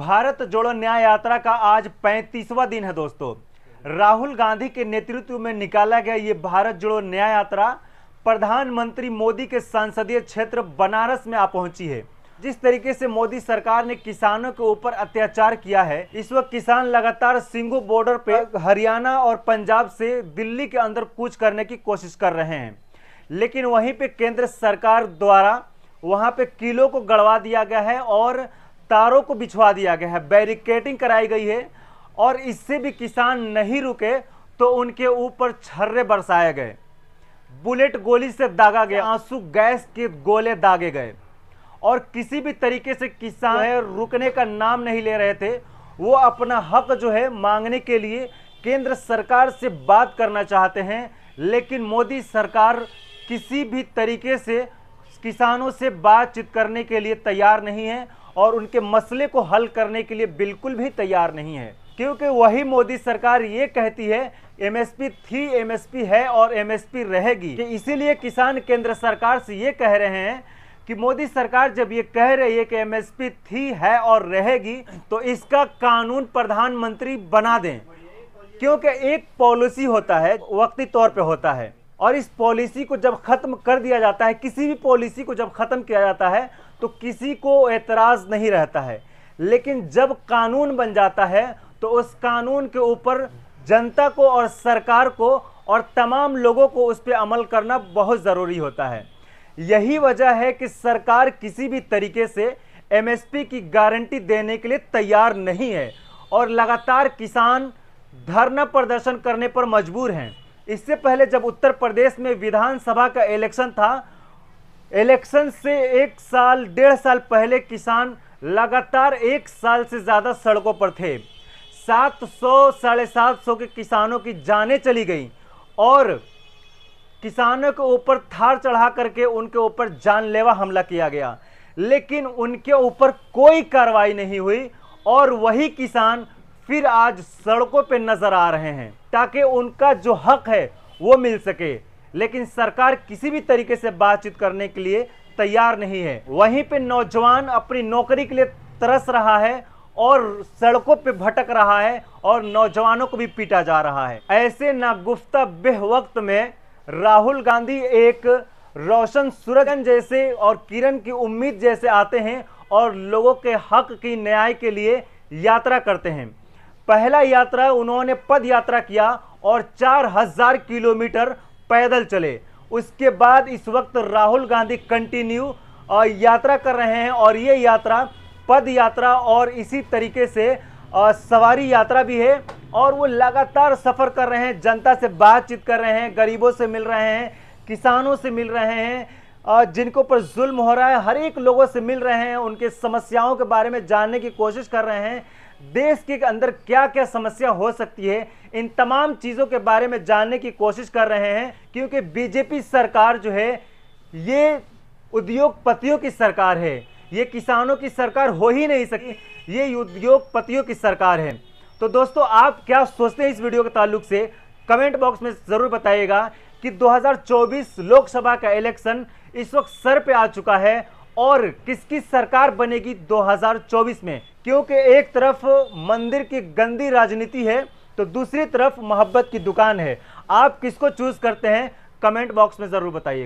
भारत जोड़ो न्याय यात्रा का आज पैंतीसवा दिन है दोस्तों राहुल गांधी के नेतृत्व में निकाला गया ये भारत जोड़ो न्याय यात्रा प्रधानमंत्री मोदी के संसदीय क्षेत्र बनारस में आ पहुंची है जिस तरीके से मोदी सरकार ने किसानों के ऊपर अत्याचार किया है इस वक्त किसान लगातार सिंगू बॉर्डर पे हरियाणा और पंजाब से दिल्ली के अंदर कूच करने की कोशिश कर रहे हैं लेकिन वहीं पे केंद्र सरकार द्वारा वहाँ पे किलो को गड़वा दिया गया है और तारों को बिछवा दिया गया है बैरिकेटिंग कराई गई है और इससे भी किसान नहीं रुके तो उनके ऊपर छर्रे बरसाए गए बुलेट गोली से दागा गया आंसू गैस के गोले दागे गए और किसी भी तरीके से किसान रुकने का नाम नहीं ले रहे थे वो अपना हक जो है मांगने के लिए केंद्र सरकार से बात करना चाहते हैं लेकिन मोदी सरकार किसी भी तरीके से किसानों से बातचीत करने के लिए तैयार नहीं है और उनके मसले को हल करने के लिए बिल्कुल भी तैयार नहीं है क्योंकि वही मोदी सरकार ये कहती है एमएसपी थी एमएसपी है और एमएसपी रहेगी कि इसीलिए किसान केंद्र सरकार से ये कह रहे हैं कि मोदी सरकार जब ये कह रही है कि एमएसपी थी है और रहेगी तो इसका कानून प्रधानमंत्री बना दें क्योंकि एक पॉलिसी होता है वक्ती तौर पे होता है और इस पॉलिसी को जब ख़त्म कर दिया जाता है किसी भी पॉलिसी को जब ख़त्म किया जाता है तो किसी को एतराज़ नहीं रहता है लेकिन जब कानून बन जाता है तो उस कानून के ऊपर जनता को और सरकार को और तमाम लोगों को उस पर अमल करना बहुत ज़रूरी होता है यही वजह है कि सरकार किसी भी तरीके से एमएसपी की गारंटी देने के लिए तैयार नहीं है और लगातार किसान धरना प्रदर्शन करने पर मजबूर हैं इससे पहले जब उत्तर प्रदेश में विधानसभा का इलेक्शन था इलेक्शन से एक साल डेढ़ साल पहले किसान लगातार एक साल से ज़्यादा सड़कों पर थे सात सौ साढ़े सात सौ के किसानों की जानें चली गई और किसानों के ऊपर थार चढ़ा करके उनके ऊपर जानलेवा हमला किया गया लेकिन उनके ऊपर कोई कार्रवाई नहीं हुई और वही किसान फिर आज सड़कों पर नज़र आ रहे हैं ताकि उनका जो हक है वो मिल सके लेकिन सरकार किसी भी तरीके से बातचीत करने के लिए तैयार नहीं है वहीं पे नौजवान अपनी नौकरी के लिए तरस रहा है और सड़कों पे भटक रहा है और नौजवानों को भी पीटा जा रहा है ऐसे नागुफ्ता बेह वक्त में राहुल गांधी एक रोशन सूरजन जैसे और किरण की उम्मीद जैसे आते हैं और लोगों के हक की न्याय के लिए यात्रा करते हैं पहला यात्रा उन्होंने पद यात्रा किया और 4000 किलोमीटर पैदल चले उसके बाद इस वक्त राहुल गांधी कंटिन्यू यात्रा कर रहे हैं और ये यात्रा पद यात्रा और इसी तरीके से सवारी यात्रा भी है और वो लगातार सफ़र कर रहे हैं जनता से बातचीत कर रहे हैं गरीबों से मिल रहे हैं किसानों से मिल रहे हैं जिनको पर जुल्म हो रहा है हर एक लोगों से मिल रहे हैं उनके समस्याओं के बारे में जानने की कोशिश कर रहे हैं देश के अंदर क्या क्या समस्या हो सकती है इन तमाम चीज़ों के बारे में जानने की कोशिश कर रहे हैं क्योंकि बीजेपी सरकार जो है ये उद्योगपतियों की सरकार है ये किसानों की सरकार हो ही नहीं सकती ये उद्योगपतियों की सरकार है तो दोस्तों आप क्या सोचते हैं इस वीडियो के ताल्लुक से कमेंट बॉक्स में ज़रूर बताइएगा कि 2024 लोकसभा का इलेक्शन इस वक्त सर पे आ चुका है और किसकी सरकार बनेगी 2024 में क्योंकि एक तरफ मंदिर की गंदी राजनीति है तो दूसरी तरफ मोहब्बत की दुकान है आप किसको चूज़ करते हैं कमेंट बॉक्स में ज़रूर बताइए